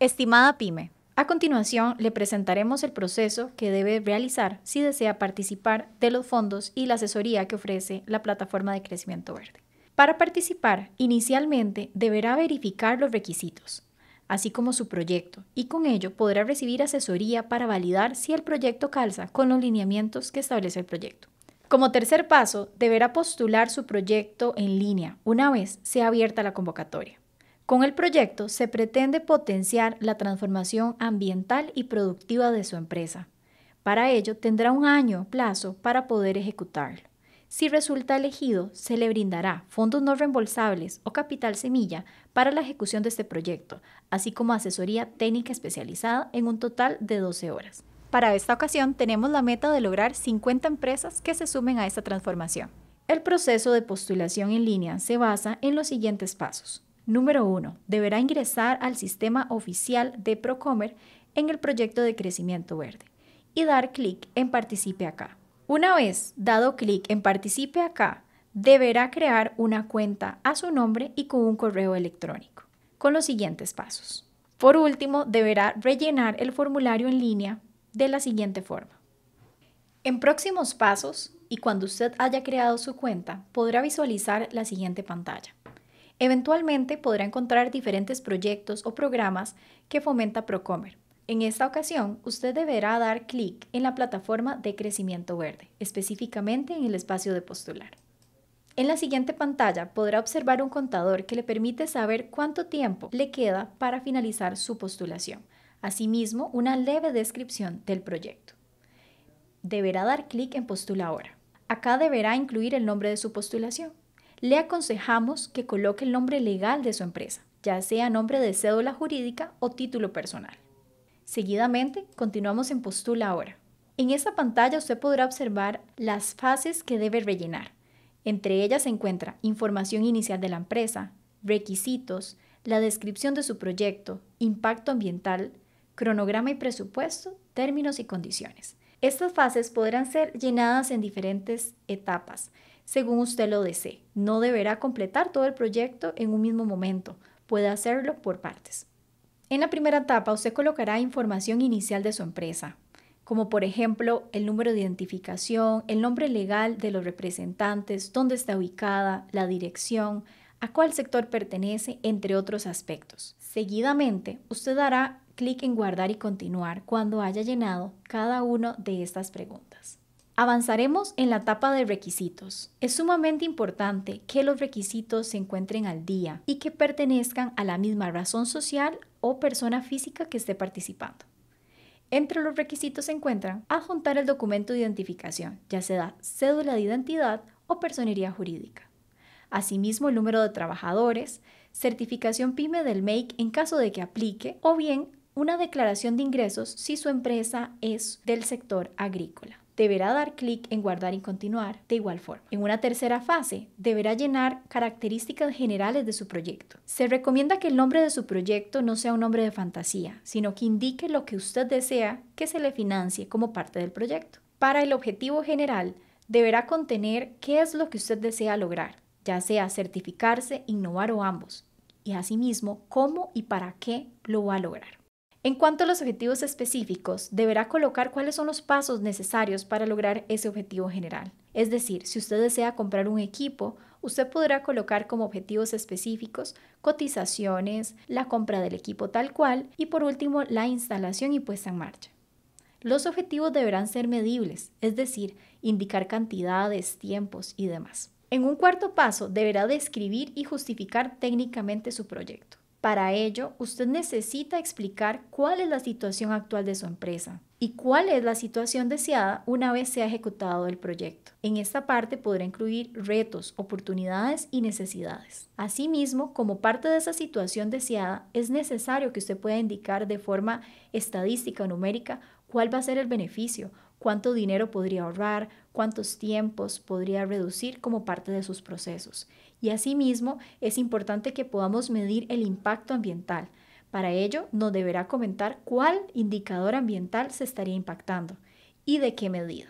Estimada pyme, a continuación le presentaremos el proceso que debe realizar si desea participar de los fondos y la asesoría que ofrece la plataforma de crecimiento verde. Para participar, inicialmente deberá verificar los requisitos, así como su proyecto, y con ello podrá recibir asesoría para validar si el proyecto calza con los lineamientos que establece el proyecto. Como tercer paso, deberá postular su proyecto en línea una vez sea abierta la convocatoria. Con el proyecto se pretende potenciar la transformación ambiental y productiva de su empresa. Para ello tendrá un año plazo para poder ejecutarlo. Si resulta elegido, se le brindará fondos no reembolsables o capital semilla para la ejecución de este proyecto, así como asesoría técnica especializada en un total de 12 horas. Para esta ocasión tenemos la meta de lograr 50 empresas que se sumen a esta transformación. El proceso de postulación en línea se basa en los siguientes pasos. Número 1. Deberá ingresar al sistema oficial de Procomer en el proyecto de crecimiento verde y dar clic en Participe acá. Una vez dado clic en Participe acá, deberá crear una cuenta a su nombre y con un correo electrónico, con los siguientes pasos. Por último, deberá rellenar el formulario en línea de la siguiente forma. En próximos pasos y cuando usted haya creado su cuenta, podrá visualizar la siguiente pantalla. Eventualmente podrá encontrar diferentes proyectos o programas que fomenta Procomer. En esta ocasión, usted deberá dar clic en la plataforma de crecimiento verde, específicamente en el espacio de postular. En la siguiente pantalla podrá observar un contador que le permite saber cuánto tiempo le queda para finalizar su postulación. Asimismo, una leve descripción del proyecto. Deberá dar clic en Postula ahora. Acá deberá incluir el nombre de su postulación le aconsejamos que coloque el nombre legal de su empresa, ya sea nombre de cédula jurídica o título personal. Seguidamente, continuamos en Postula ahora. En esta pantalla usted podrá observar las fases que debe rellenar. Entre ellas se encuentra información inicial de la empresa, requisitos, la descripción de su proyecto, impacto ambiental, cronograma y presupuesto, términos y condiciones. Estas fases podrán ser llenadas en diferentes etapas, según usted lo desee. No deberá completar todo el proyecto en un mismo momento, puede hacerlo por partes. En la primera etapa usted colocará información inicial de su empresa, como por ejemplo el número de identificación, el nombre legal de los representantes, dónde está ubicada, la dirección, a cuál sector pertenece, entre otros aspectos. Seguidamente, usted dará clic en guardar y continuar cuando haya llenado cada una de estas preguntas. Avanzaremos en la etapa de requisitos. Es sumamente importante que los requisitos se encuentren al día y que pertenezcan a la misma razón social o persona física que esté participando. Entre los requisitos se encuentran adjuntar el documento de identificación, ya sea cédula de identidad o personería jurídica. Asimismo, el número de trabajadores, certificación PYME del MAKE en caso de que aplique, o bien una declaración de ingresos si su empresa es del sector agrícola deberá dar clic en guardar y continuar de igual forma. En una tercera fase, deberá llenar características generales de su proyecto. Se recomienda que el nombre de su proyecto no sea un nombre de fantasía, sino que indique lo que usted desea que se le financie como parte del proyecto. Para el objetivo general, deberá contener qué es lo que usted desea lograr, ya sea certificarse, innovar o ambos, y asimismo cómo y para qué lo va a lograr. En cuanto a los objetivos específicos, deberá colocar cuáles son los pasos necesarios para lograr ese objetivo general. Es decir, si usted desea comprar un equipo, usted podrá colocar como objetivos específicos cotizaciones, la compra del equipo tal cual y por último la instalación y puesta en marcha. Los objetivos deberán ser medibles, es decir, indicar cantidades, tiempos y demás. En un cuarto paso, deberá describir y justificar técnicamente su proyecto. Para ello, usted necesita explicar cuál es la situación actual de su empresa y cuál es la situación deseada una vez se ha ejecutado el proyecto. En esta parte podrá incluir retos, oportunidades y necesidades. Asimismo, como parte de esa situación deseada, es necesario que usted pueda indicar de forma estadística o numérica cuál va a ser el beneficio, cuánto dinero podría ahorrar, cuántos tiempos podría reducir como parte de sus procesos y asimismo, es importante que podamos medir el impacto ambiental. Para ello, nos deberá comentar cuál indicador ambiental se estaría impactando y de qué medida.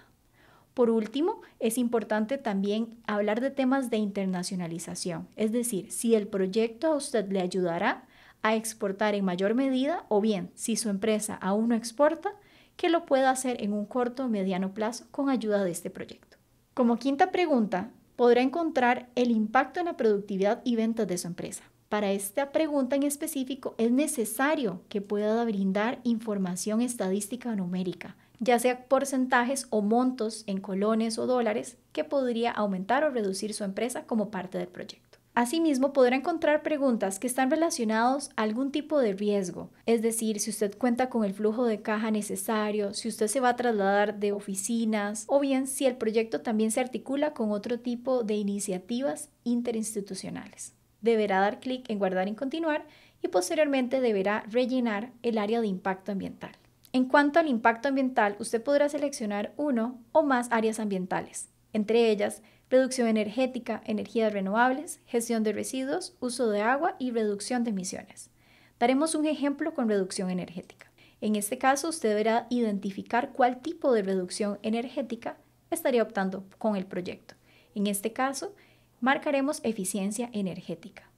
Por último, es importante también hablar de temas de internacionalización, es decir, si el proyecto a usted le ayudará a exportar en mayor medida o bien, si su empresa aún no exporta, que lo pueda hacer en un corto o mediano plazo con ayuda de este proyecto. Como quinta pregunta, podrá encontrar el impacto en la productividad y ventas de su empresa. Para esta pregunta en específico es necesario que pueda brindar información estadística numérica, ya sea porcentajes o montos en colones o dólares que podría aumentar o reducir su empresa como parte del proyecto. Asimismo, podrá encontrar preguntas que están relacionadas a algún tipo de riesgo, es decir, si usted cuenta con el flujo de caja necesario, si usted se va a trasladar de oficinas o bien si el proyecto también se articula con otro tipo de iniciativas interinstitucionales. Deberá dar clic en guardar y continuar y posteriormente deberá rellenar el área de impacto ambiental. En cuanto al impacto ambiental, usted podrá seleccionar uno o más áreas ambientales entre ellas reducción energética, energías renovables, gestión de residuos, uso de agua y reducción de emisiones. Daremos un ejemplo con reducción energética. En este caso, usted deberá identificar cuál tipo de reducción energética estaría optando con el proyecto. En este caso, marcaremos eficiencia energética.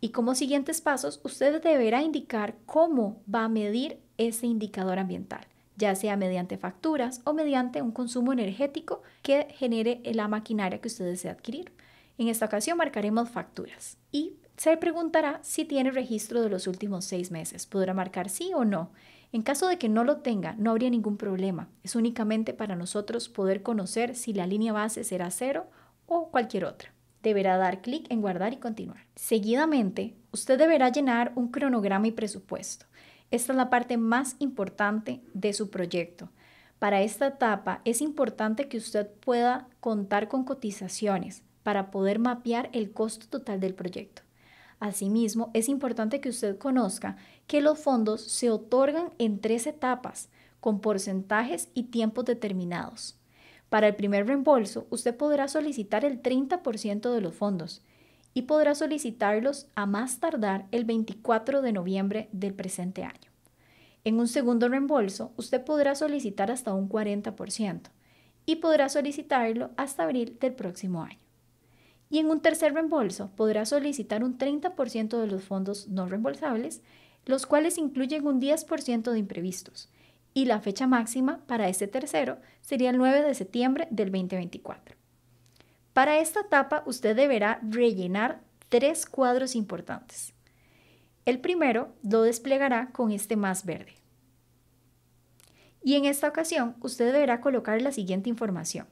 Y como siguientes pasos, usted deberá indicar cómo va a medir ese indicador ambiental ya sea mediante facturas o mediante un consumo energético que genere la maquinaria que usted desea adquirir. En esta ocasión marcaremos facturas y se preguntará si tiene registro de los últimos seis meses. Podrá marcar sí o no. En caso de que no lo tenga, no habría ningún problema. Es únicamente para nosotros poder conocer si la línea base será cero o cualquier otra. Deberá dar clic en guardar y continuar. Seguidamente, usted deberá llenar un cronograma y presupuesto. Esta es la parte más importante de su proyecto. Para esta etapa es importante que usted pueda contar con cotizaciones para poder mapear el costo total del proyecto. Asimismo, es importante que usted conozca que los fondos se otorgan en tres etapas, con porcentajes y tiempos determinados. Para el primer reembolso, usted podrá solicitar el 30% de los fondos y podrá solicitarlos a más tardar el 24 de noviembre del presente año. En un segundo reembolso, usted podrá solicitar hasta un 40% y podrá solicitarlo hasta abril del próximo año. Y en un tercer reembolso, podrá solicitar un 30% de los fondos no reembolsables, los cuales incluyen un 10% de imprevistos. Y la fecha máxima para este tercero sería el 9 de septiembre del 2024. Para esta etapa usted deberá rellenar tres cuadros importantes. El primero lo desplegará con este más verde. Y en esta ocasión usted deberá colocar la siguiente información.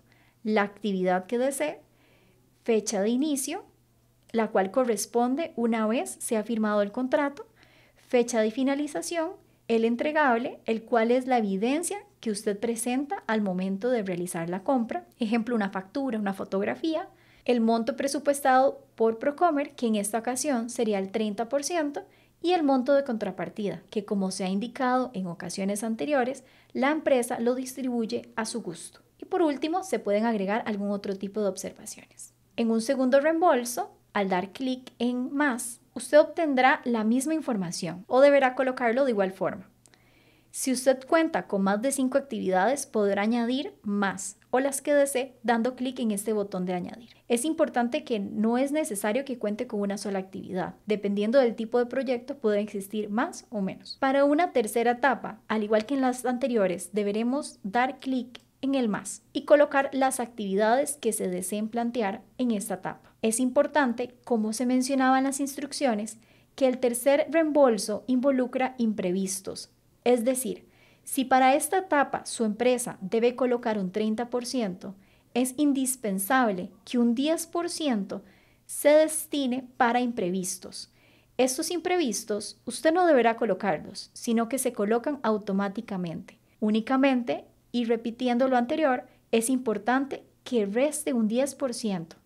La actividad que desee, fecha de inicio, la cual corresponde una vez se ha firmado el contrato, fecha de finalización, el entregable, el cual es la evidencia que usted presenta al momento de realizar la compra, ejemplo, una factura, una fotografía, el monto presupuestado por Procomer, que en esta ocasión sería el 30%, y el monto de contrapartida, que como se ha indicado en ocasiones anteriores, la empresa lo distribuye a su gusto. Y por último, se pueden agregar algún otro tipo de observaciones. En un segundo reembolso, al dar clic en más, usted obtendrá la misma información o deberá colocarlo de igual forma. Si usted cuenta con más de 5 actividades, podrá añadir más o las que desee dando clic en este botón de añadir. Es importante que no es necesario que cuente con una sola actividad. Dependiendo del tipo de proyecto puede existir más o menos. Para una tercera etapa, al igual que en las anteriores, deberemos dar clic en el más y colocar las actividades que se deseen plantear en esta etapa. Es importante, como se mencionaba en las instrucciones, que el tercer reembolso involucra imprevistos, es decir, si para esta etapa su empresa debe colocar un 30%, es indispensable que un 10% se destine para imprevistos. Estos imprevistos usted no deberá colocarlos, sino que se colocan automáticamente. Únicamente, y repitiendo lo anterior, es importante que reste un 10%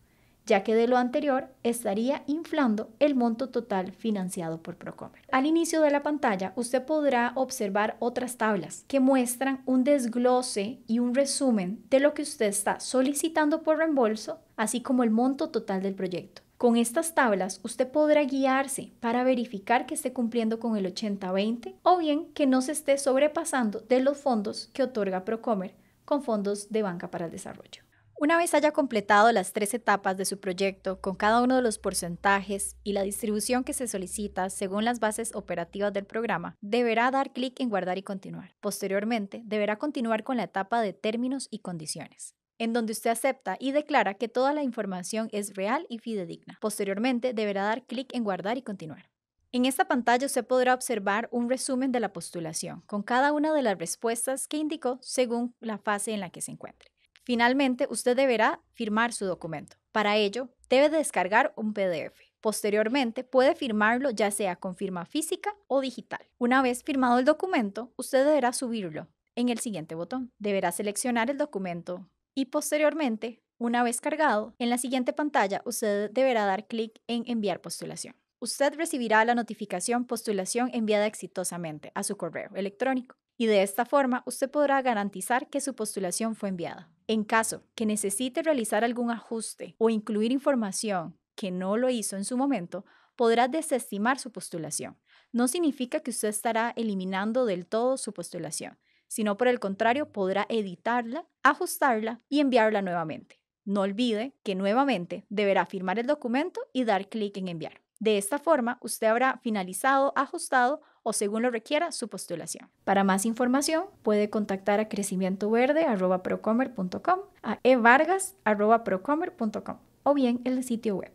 ya que de lo anterior estaría inflando el monto total financiado por Procomer. Al inicio de la pantalla usted podrá observar otras tablas que muestran un desglose y un resumen de lo que usted está solicitando por reembolso, así como el monto total del proyecto. Con estas tablas usted podrá guiarse para verificar que esté cumpliendo con el 80-20 o bien que no se esté sobrepasando de los fondos que otorga Procomer con fondos de banca para el desarrollo. Una vez haya completado las tres etapas de su proyecto con cada uno de los porcentajes y la distribución que se solicita según las bases operativas del programa, deberá dar clic en Guardar y Continuar. Posteriormente, deberá continuar con la etapa de términos y condiciones en donde usted acepta y declara que toda la información es real y fidedigna. Posteriormente, deberá dar clic en Guardar y Continuar. En esta pantalla usted podrá observar un resumen de la postulación, con cada una de las respuestas que indicó según la fase en la que se encuentre. Finalmente, usted deberá firmar su documento. Para ello, debe descargar un PDF. Posteriormente, puede firmarlo ya sea con firma física o digital. Una vez firmado el documento, usted deberá subirlo en el siguiente botón. Deberá seleccionar el documento y posteriormente, una vez cargado, en la siguiente pantalla usted deberá dar clic en enviar postulación. Usted recibirá la notificación postulación enviada exitosamente a su correo electrónico y de esta forma usted podrá garantizar que su postulación fue enviada. En caso que necesite realizar algún ajuste o incluir información que no lo hizo en su momento, podrá desestimar su postulación. No significa que usted estará eliminando del todo su postulación, sino por el contrario podrá editarla, ajustarla y enviarla nuevamente. No olvide que nuevamente deberá firmar el documento y dar clic en enviar. De esta forma, usted habrá finalizado, ajustado o según lo requiera su postulación. Para más información, puede contactar a crecimientoverde.procomer.com, a evargas.procomer.com o bien el sitio web.